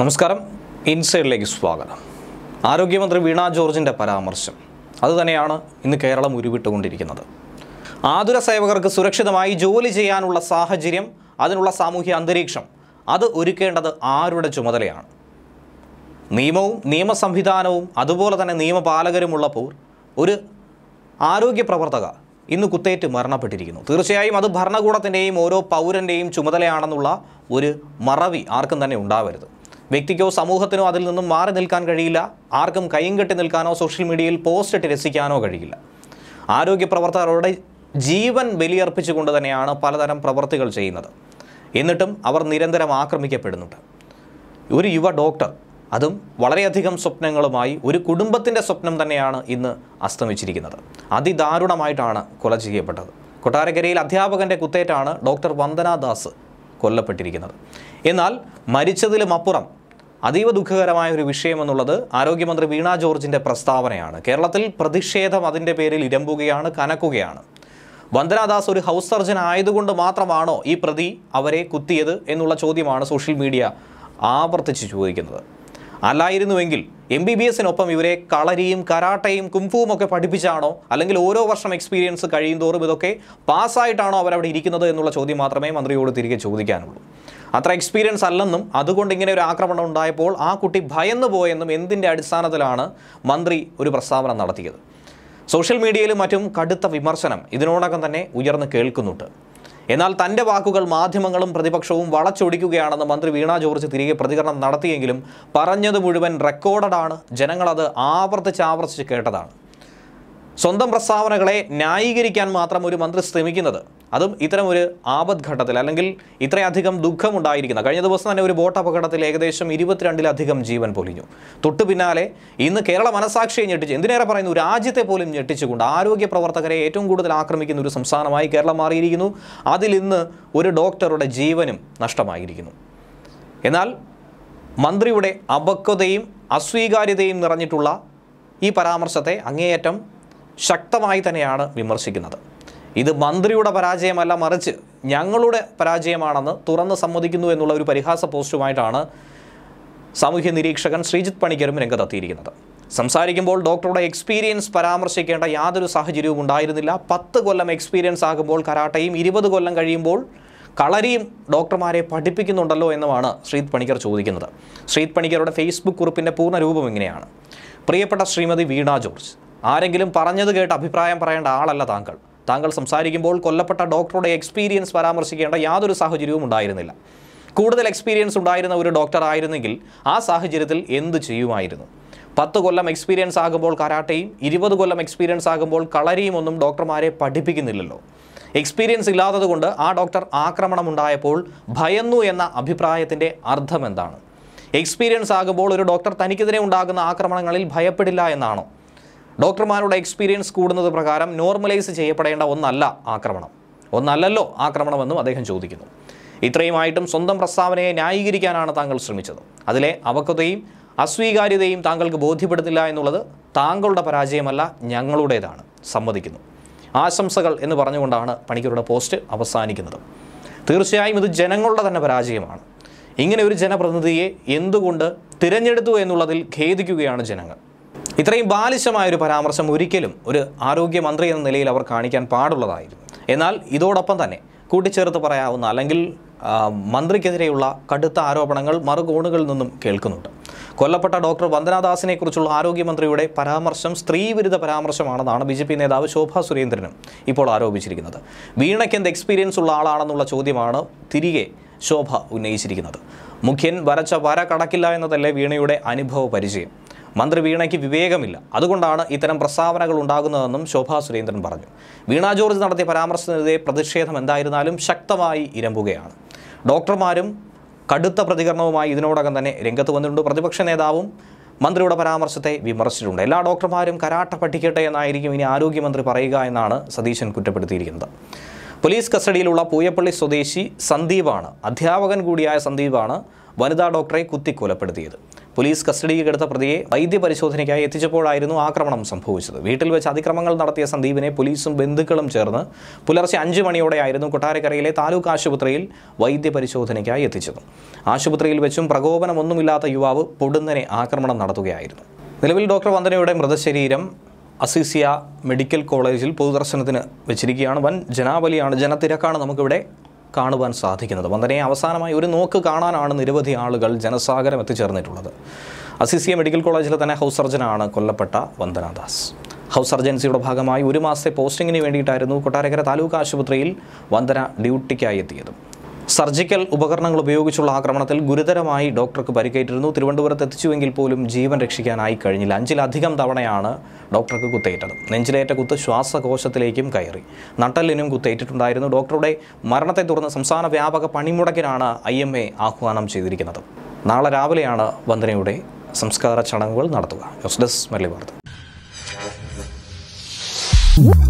നമസ്കാരം ഇൻസൈഡിലേക്ക് സ്വാഗതം ആരോഗ്യമന്ത്രി വീണ ജോർജിൻ്റെ പരാമർശം അതുതന്നെയാണ് ഇന്ന് കേരളം ഉരുവിട്ടുകൊണ്ടിരിക്കുന്നത് ആതുര സേവകർക്ക് സുരക്ഷിതമായി ജോലി ചെയ്യാനുള്ള സാഹചര്യം അതിനുള്ള സാമൂഹ്യ അന്തരീക്ഷം അത് ഒരുക്കേണ്ടത് ആരുടെ ചുമതലയാണ് നിയമവും നിയമസംവിധാനവും അതുപോലെ തന്നെ നിയമപാലകരുമുള്ളപ്പോൾ ഒരു ആരോഗ്യ പ്രവർത്തക ഇന്ന് കുത്തേറ്റ് മരണപ്പെട്ടിരിക്കുന്നു തീർച്ചയായും അത് ഭരണകൂടത്തിൻ്റെയും ഓരോ പൗരൻ്റെയും ചുമതലയാണെന്നുള്ള ഒരു മറവി ആർക്കും തന്നെ ഉണ്ടാവരുത് വ്യക്തിക്കോ സമൂഹത്തിനോ അതിൽ നിന്നും മാറി നിൽക്കാൻ കഴിയില്ല ആർക്കും കൈയും കെട്ടി നിൽക്കാനോ സോഷ്യൽ മീഡിയയിൽ പോസ്റ്റ് ഇട്ട് രസിക്കാനോ കഴിയില്ല ആരോഗ്യ പ്രവർത്തകരുടെ ജീവൻ ബലിയർപ്പിച്ചുകൊണ്ട് തന്നെയാണ് പലതരം പ്രവർത്തികൾ ചെയ്യുന്നത് എന്നിട്ടും അവർ നിരന്തരം ആക്രമിക്കപ്പെടുന്നുണ്ട് ഒരു യുവ ഡോക്ടർ അതും വളരെയധികം സ്വപ്നങ്ങളുമായി ഒരു കുടുംബത്തിൻ്റെ സ്വപ്നം തന്നെയാണ് ഇന്ന് അസ്തമിച്ചിരിക്കുന്നത് അതിദാരുണമായിട്ടാണ് കൊല ചെയ്യപ്പെട്ടത് കൊട്ടാരക്കരയിൽ അധ്യാപകൻ്റെ കുത്തേറ്റാണ് ഡോക്ടർ വന്ദനാദാസ് കൊല്ലപ്പെട്ടിരിക്കുന്നത് എന്നാൽ മരിച്ചതിലും അപ്പുറം അതീവ ദുഃഖകരമായ ഒരു വിഷയമെന്നുള്ളത് ആരോഗ്യമന്ത്രി വീണ ജോർജിൻ്റെ പ്രസ്താവനയാണ് കേരളത്തിൽ പ്രതിഷേധം അതിൻ്റെ പേരിൽ ഇരമ്പുകയാണ് കനക്കുകയാണ് വന്ദനാദാസ് ഒരു ഹൗസ് സർജൻ ആയതുകൊണ്ട് മാത്രമാണോ ഈ പ്രതി അവരെ കുത്തിയത് എന്നുള്ള ചോദ്യമാണ് സോഷ്യൽ മീഡിയ ആവർത്തിച്ച് ചോദിക്കുന്നത് അല്ലായിരുന്നുവെങ്കിൽ എം ബി ബി എസിനൊപ്പം ഇവരെ കളരിയും കരാട്ടയും കുംഫുവും ഒക്കെ പഠിപ്പിച്ചാണോ അല്ലെങ്കിൽ ഓരോ വർഷം എക്സ്പീരിയൻസ് കഴിയും തോറും ഇതൊക്കെ പാസ്സായിട്ടാണോ അവരവിടെ ഇരിക്കുന്നത് എന്നുള്ള ചോദ്യം മാത്രമേ മന്ത്രിയോട് തിരികെ ചോദിക്കാനുള്ളൂ അത്ര എക്സ്പീരിയൻസ് അല്ലെന്നും അതുകൊണ്ട് ഇങ്ങനെ ഒരു ആക്രമണം ഉണ്ടായപ്പോൾ ആ കുട്ടി ഭയന്നു പോയെന്നും എന്തിൻ്റെ അടിസ്ഥാനത്തിലാണ് മന്ത്രി ഒരു പ്രസ്താവന നടത്തിയത് സോഷ്യൽ മീഡിയയിലും മറ്റും കടുത്ത വിമർശനം ഇതിനോടകം തന്നെ ഉയർന്നു കേൾക്കുന്നുണ്ട് എന്നാൽ തൻ്റെ വാക്കുകൾ മാധ്യമങ്ങളും പ്രതിപക്ഷവും വളച്ചൊടിക്കുകയാണെന്ന് മന്ത്രി വീണ ജോർജ് തിരികെ പ്രതികരണം നടത്തിയെങ്കിലും പറഞ്ഞത് മുഴുവൻ റെക്കോർഡഡാണ് ജനങ്ങളത് ആവർത്തിച്ചാവർത്തിച്ച് കേട്ടതാണ് സ്വന്തം പ്രസ്താവനകളെ ന്യായീകരിക്കാൻ മാത്രം ഒരു മന്ത്രി ശ്രമിക്കുന്നത് അതും ഇത്തരം ഒരു ആപദ്ഘട്ടത്തിൽ അല്ലെങ്കിൽ ഇത്രയധികം ദുഃഖമുണ്ടായിരിക്കുന്ന കഴിഞ്ഞ ദിവസം തന്നെ ഒരു ബോട്ട് അപകടത്തിൽ ഏകദേശം ഇരുപത്തിരണ്ടിലധികം ജീവൻ പൊലിഞ്ഞു തൊട്ടു പിന്നാലെ ഇന്ന് കേരള മനസാക്ഷിയെ ഞെട്ടിച്ച് എന്തിനേറെ പറയുന്നു രാജ്യത്തെ പോലും ഞെട്ടിച്ചുകൊണ്ട് ആരോഗ്യ പ്രവർത്തകരെ ഏറ്റവും കൂടുതൽ ആക്രമിക്കുന്ന ഒരു സംസ്ഥാനമായി കേരളം മാറിയിരിക്കുന്നു അതിൽ ഇന്ന് ഒരു ഡോക്ടറുടെ ജീവനും നഷ്ടമായിരിക്കുന്നു എന്നാൽ മന്ത്രിയുടെ അപക്വതയും അസ്വീകാര്യതയും നിറഞ്ഞിട്ടുള്ള ഈ പരാമർശത്തെ അങ്ങേയറ്റം ശക്തമായി തന്നെയാണ് വിമർശിക്കുന്നത് ഇത് മന്ത്രിയുടെ പരാജയമല്ല മറിച്ച് ഞങ്ങളുടെ പരാജയമാണെന്ന് തുറന്ന് സമ്മതിക്കുന്നു എന്നുള്ള ഒരു പരിഹാസ പോസ്റ്റുമായിട്ടാണ് സാമൂഹ്യ നിരീക്ഷകൻ ശ്രീജിത്ത് പണിക്കരും രംഗത്തെത്തിയിരിക്കുന്നത് സംസാരിക്കുമ്പോൾ ഡോക്ടറുടെ എക്സ്പീരിയൻസ് പരാമർശിക്കേണ്ട യാതൊരു സാഹചര്യവും ഉണ്ടായിരുന്നില്ല പത്ത് കൊല്ലം എക്സ്പീരിയൻസ് ആകുമ്പോൾ കരാട്ടയും ഇരുപത് കൊല്ലം കഴിയുമ്പോൾ കളരിയും ഡോക്ടർമാരെ പഠിപ്പിക്കുന്നുണ്ടല്ലോ എന്നുമാണ് ശ്രീത് പണിക്കർ ചോദിക്കുന്നത് ശ്രീത് പണിക്കരുടെ ഫേസ്ബുക്ക് കുറിപ്പിൻ്റെ പൂർണ്ണ രൂപം ഇങ്ങനെയാണ് പ്രിയപ്പെട്ട ശ്രീമതി വീണ ജോർജ് ആരെങ്കിലും പറഞ്ഞത് കേട്ട് അഭിപ്രായം പറയേണ്ട ആളല്ല താങ്കൾ താങ്കൾ സംസാരിക്കുമ്പോൾ കൊല്ലപ്പെട്ട ഡോക്ടറുടെ എക്സ്പീരിയൻസ് പരാമർശിക്കേണ്ട യാതൊരു സാഹചര്യവും ഉണ്ടായിരുന്നില്ല കൂടുതൽ എക്സ്പീരിയൻസ് ഉണ്ടായിരുന്ന ഒരു ഡോക്ടർ ആയിരുന്നെങ്കിൽ ആ സാഹചര്യത്തിൽ എന്തു ചെയ്യുമായിരുന്നു പത്ത് കൊല്ലം എക്സ്പീരിയൻസ് ആകുമ്പോൾ കരാട്ടയും ഇരുപത് കൊല്ലം എക്സ്പീരിയൻസ് ആകുമ്പോൾ കളരിയും ഒന്നും ഡോക്ടർമാരെ പഠിപ്പിക്കുന്നില്ലല്ലോ എക്സ്പീരിയൻസ് ഇല്ലാത്തതുകൊണ്ട് ആ ഡോക്ടർ ആക്രമണം ഉണ്ടായപ്പോൾ ഭയന്നു എന്ന അഭിപ്രായത്തിൻ്റെ അർത്ഥം എന്താണ് എക്സ്പീരിയൻസ് ആകുമ്പോൾ ഒരു ഡോക്ടർ തനിക്കെതിരെ ഉണ്ടാകുന്ന ആക്രമണങ്ങളിൽ ഭയപ്പെടില്ല എന്നാണോ ഡോക്ടർമാരുടെ എക്സ്പീരിയൻസ് കൂടുന്നത് പ്രകാരം നോർമലൈസ് ചെയ്യപ്പെടേണ്ട ഒന്നല്ല ആക്രമണം ഒന്നല്ലല്ലോ ആക്രമണമെന്നും അദ്ദേഹം ചോദിക്കുന്നു ഇത്രയുമായിട്ടും സ്വന്തം പ്രസ്താവനയെ ന്യായീകരിക്കാനാണ് താങ്കൾ ശ്രമിച്ചത് അതിലെ അവക്വതയും അസ്വീകാര്യതയും താങ്കൾക്ക് ബോധ്യപ്പെടുന്നില്ല എന്നുള്ളത് താങ്കളുടെ പരാജയമല്ല ഞങ്ങളുടേതാണ് സമ്മതിക്കുന്നു ആശംസകൾ എന്ന് പറഞ്ഞുകൊണ്ടാണ് പണിക്കരുടെ പോസ്റ്റ് അവസാനിക്കുന്നത് തീർച്ചയായും ഇത് ജനങ്ങളുടെ തന്നെ പരാജയമാണ് ഇങ്ങനെ ഒരു ജനപ്രതിനിധിയെ എന്തുകൊണ്ട് തിരഞ്ഞെടുത്തു എന്നുള്ളതിൽ ഖേദിക്കുകയാണ് ജനങ്ങൾ ഇത്രയും ബാലിശമായ ഒരു പരാമർശം ഒരിക്കലും ഒരു ആരോഗ്യമന്ത്രി എന്ന നിലയിൽ അവർ കാണിക്കാൻ പാടുള്ളതായിരുന്നു എന്നാൽ ഇതോടൊപ്പം തന്നെ കൂട്ടിച്ചേർത്ത് പറയാവുന്ന അല്ലെങ്കിൽ മന്ത്രിക്കെതിരെയുള്ള കടുത്ത ആരോപണങ്ങൾ മറുകോണുകളിൽ നിന്നും കേൾക്കുന്നുണ്ട് കൊല്ലപ്പെട്ട ഡോക്ടർ വന്ദനാദാസിനെക്കുറിച്ചുള്ള ആരോഗ്യമന്ത്രിയുടെ പരാമർശം സ്ത്രീവിരുദ്ധ പരാമർശമാണെന്നാണ് ബി ജെ പി നേതാവ് ശോഭാ സുരേന്ദ്രനും ഇപ്പോൾ ആരോപിച്ചിരിക്കുന്നത് വീണയ്ക്ക് എന്ത് എക്സ്പീരിയൻസ് ഉള്ള ആളാണെന്നുള്ള ചോദ്യമാണ് തിരികെ ശോഭ ഉന്നയിച്ചിരിക്കുന്നത് മുഖ്യൻ വരച്ച വര കടക്കില്ല എന്നതല്ലേ വീണയുടെ അനുഭവ പരിചയം മന്ത്രി വീണയ്ക്ക് വിവേകമില്ല അതുകൊണ്ടാണ് ഇത്തരം പ്രസ്താവനകൾ ഉണ്ടാകുന്നതെന്നും ശോഭാ സുരേന്ദ്രൻ പറഞ്ഞു വീണ ജോർജ് നടത്തിയ പരാമർശത്തിനെതിരെ പ്രതിഷേധം എന്തായിരുന്നാലും ശക്തമായി ഇരമ്പുകയാണ് ഡോക്ടർമാരും കടുത്ത പ്രതികരണവുമായി ഇതിനോടകം തന്നെ രംഗത്ത് വന്നിട്ടുണ്ട് പ്രതിപക്ഷ നേതാവും മന്ത്രിയുടെ പരാമർശത്തെ വിമർശിച്ചിട്ടുണ്ട് എല്ലാ ഡോക്ടർമാരും കരാട്ട പഠിക്കട്ടെ എന്നായിരിക്കും ഇനി ആരോഗ്യമന്ത്രി പറയുക എന്നാണ് സതീശൻ കുറ്റപ്പെടുത്തിയിരിക്കുന്നത് പോലീസ് കസ്റ്റഡിയിലുള്ള പൂയപ്പള്ളി സ്വദേശി സന്ദീപാണ് അധ്യാപകൻ കൂടിയായ സന്ദീപാണ് വനിതാ ഡോക്ടറെ കുത്തിക്കൊലപ്പെടുത്തിയത് പോലീസ് കസ്റ്റഡിയിൽ എടുത്ത പ്രതിയെ വൈദ്യപരിശോധനയ്ക്കായി എത്തിച്ചപ്പോഴായിരുന്നു ആക്രമണം സംഭവിച്ചത് വീട്ടിൽ വെച്ച് അതിക്രമങ്ങൾ നടത്തിയ സന്ദീപിനെ പോലീസും ബന്ധുക്കളും ചേർന്ന് പുലർച്ചെ അഞ്ചു മണിയോടെയായിരുന്നു കൊട്ടാരക്കരയിലെ താലൂക്ക് ആശുപത്രിയിൽ വൈദ്യപരിശോധനയ്ക്കായി എത്തിച്ചത് ആശുപത്രിയിൽ വെച്ചും പ്രകോപനമൊന്നുമില്ലാത്ത യുവാവ് പൊടുന്നനെ ആക്രമണം നടത്തുകയായിരുന്നു നിലവിൽ ഡോക്ടർ വന്ദനയുടെ മൃതശരീരം അസിസിയ മെഡിക്കൽ കോളേജിൽ പൊതുദർശനത്തിന് വെച്ചിരിക്കുകയാണ് വൻ ജനാവലിയാണ് ജനത്തിരക്കാണ് നമുക്കിവിടെ കാണുവാൻ സാധിക്കുന്നത് വന്ദനയെ അവസാനമായി ഒരു നോക്ക് കാണാനാണ് നിരവധി ആളുകൾ ജനസാഗരം എത്തിച്ചേർന്നിട്ടുള്ളത് അസിസിയ മെഡിക്കൽ കോളേജിലെ തന്നെ ഹൗസ് സർജനാണ് കൊല്ലപ്പെട്ട വന്ദനാദാസ് ഹൗസ് സർജൻസിയുടെ ഭാഗമായി ഒരു മാസത്തെ പോസ്റ്റിങ്ങിന് വേണ്ടിയിട്ടായിരുന്നു കൊട്ടാരക്കര താലൂക്ക് ആശുപത്രിയിൽ വന്ദന ഡ്യൂട്ടിക്കായി എത്തിയത് സർജിക്കൽ ഉപകരണങ്ങൾ ഉപയോഗിച്ചുള്ള ആക്രമണത്തിൽ ഗുരുതരമായി ഡോക്ടർക്ക് പരിക്കേറ്റിരുന്നു തിരുവനന്തപുരത്ത് എത്തിച്ചുവെങ്കിൽ പോലും ജീവൻ രക്ഷിക്കാനായി കഴിഞ്ഞില്ല അഞ്ചിലധികം തവണയാണ് ഡോക്ടർക്ക് കുത്തേറ്റത് നെഞ്ചിലേറ്റ കുത്ത് ശ്വാസകോശത്തിലേക്കും കയറി നട്ടലിനും കുത്തേറ്റിട്ടുണ്ടായിരുന്നു ഡോക്ടറുടെ മരണത്തെ തുടർന്ന് സംസ്ഥാന വ്യാപക പണിമുടക്കിനാണ് ഐ എം എ ആഹ്വാനം ചെയ്തിരിക്കുന്നത് നാളെ രാവിലെയാണ് വന്ദനയുടെ സംസ്കാര ചടങ്ങുകൾ നടത്തുക ന്യൂസ് ഡെസ്ക് മല്ലി വാർത്ത